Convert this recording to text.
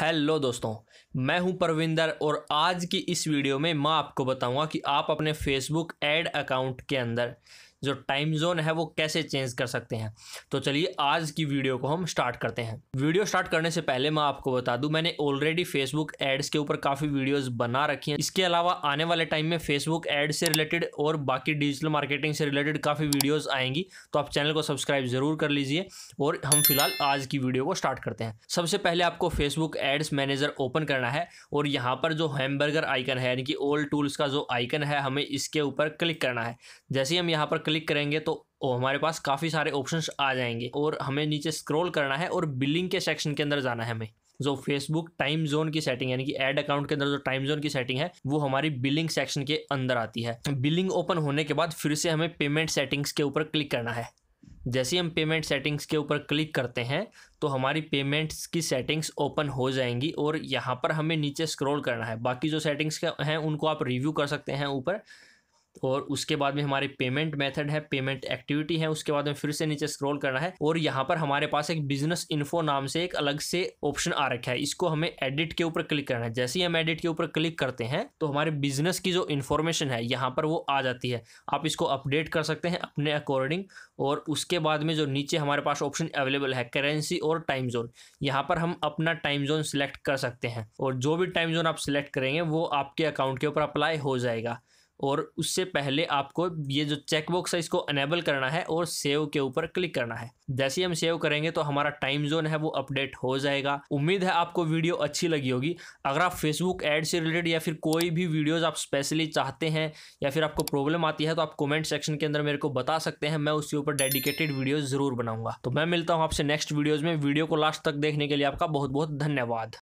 hello दोस्तों मैं हूं परविंदर और आज की इस वीडियो में मैं आपको बताऊंगा कि आप अपने फेसबुक ऐड अकाउंट के अंदर जो टाइम जोन है वो कैसे चेंज कर सकते हैं तो चलिए आज की वीडियो को हम स्टार्ट करते हैं वीडियो स्टार्ट करने से पहले मैं आपको बता दूं मैंने ऑलरेडी फेसबुक एड्स के ऊपर काफ़ी वीडियोस बना रखी हैं इसके अलावा आने वाले टाइम में फेसबुक एड से रिलेटेड और बाकी डिजिटल मार्केटिंग से रिलेटेड काफ़ी वीडियोज़ आएंगी तो आप चैनल को सब्सक्राइब ज़रूर कर लीजिए और हम फिलहाल आज की वीडियो को स्टार्ट करते हैं सबसे पहले आपको फेसबुक एड्स मैनेजर ओपन करना है और यहाँ पर जो हैमबर्गर आइकन है यानी कि ओल्ड टूल्स का जो आइकन है हमें इसके ऊपर क्लिक करना है जैसे ही हम यहाँ पर क्लिक करेंगे तो ओ, हमारे पास काफ़ी सारे ऑप्शंस आ जाएंगे और हमें नीचे स्क्रॉल करना है और बिलिंग के सेक्शन के अंदर जाना है हमें जो फेसबुक टाइम जोन की सेटिंग यानी कि एड अकाउंट के अंदर जो टाइम जोन की सेटिंग है वो हमारी बिलिंग सेक्शन के अंदर आती है बिलिंग ओपन होने के बाद फिर से हमें पेमेंट सेटिंग्स के ऊपर क्लिक करना है जैसे हम पेमेंट सेटिंग्स के ऊपर क्लिक करते हैं तो हमारी पेमेंट्स की सेटिंग्स ओपन हो जाएंगी और यहाँ पर हमें नीचे स्क्रॉल करना है बाकी जो सेटिंग्स हैं उनको आप रिव्यू कर सकते हैं ऊपर और उसके बाद में हमारे पेमेंट मेथड है पेमेंट एक्टिविटी है उसके बाद में फिर से नीचे स्क्रॉल करना है और यहाँ पर हमारे पास एक बिजनेस इन्फो नाम से एक अलग से ऑप्शन आ रखा है इसको हमें एडिट के ऊपर क्लिक करना है जैसे ही हम एडिट के ऊपर क्लिक करते हैं तो हमारे बिजनेस की जो इन्फॉर्मेशन है यहाँ पर वो आ जाती है आप इसको अपडेट कर सकते हैं अपने अकॉर्डिंग और उसके बाद में जो नीचे हमारे पास ऑप्शन अवेलेबल है करेंसी और टाइम जोन यहाँ पर हम अपना टाइम जोन सिलेक्ट कर सकते हैं और जो भी टाइम जोन आप सिलेक्ट करेंगे वो आपके अकाउंट के ऊपर अप्लाई हो जाएगा और उससे पहले आपको ये जो चेकबॉक्स है इसको अनेबल करना है और सेव के ऊपर क्लिक करना है जैसे ही हम सेव करेंगे तो हमारा टाइम जोन है वो अपडेट हो जाएगा उम्मीद है आपको वीडियो अच्छी लगी होगी अगर आप फेसबुक एड से रिलेटेड या फिर कोई भी वीडियोज़ आप स्पेशली चाहते हैं या फिर आपको प्रॉब्लम आती है तो आप कॉमेंट सेक्शन के अंदर मेरे को बता सकते हैं मैं उसके ऊपर डेडिकेटेड वीडियो ज़रूर बनाऊंगा तो मैं मिलता हूँ आपसे नेक्स्ट वीडियोज़ में वीडियो को लास्ट तक देखने के लिए आपका बहुत बहुत धन्यवाद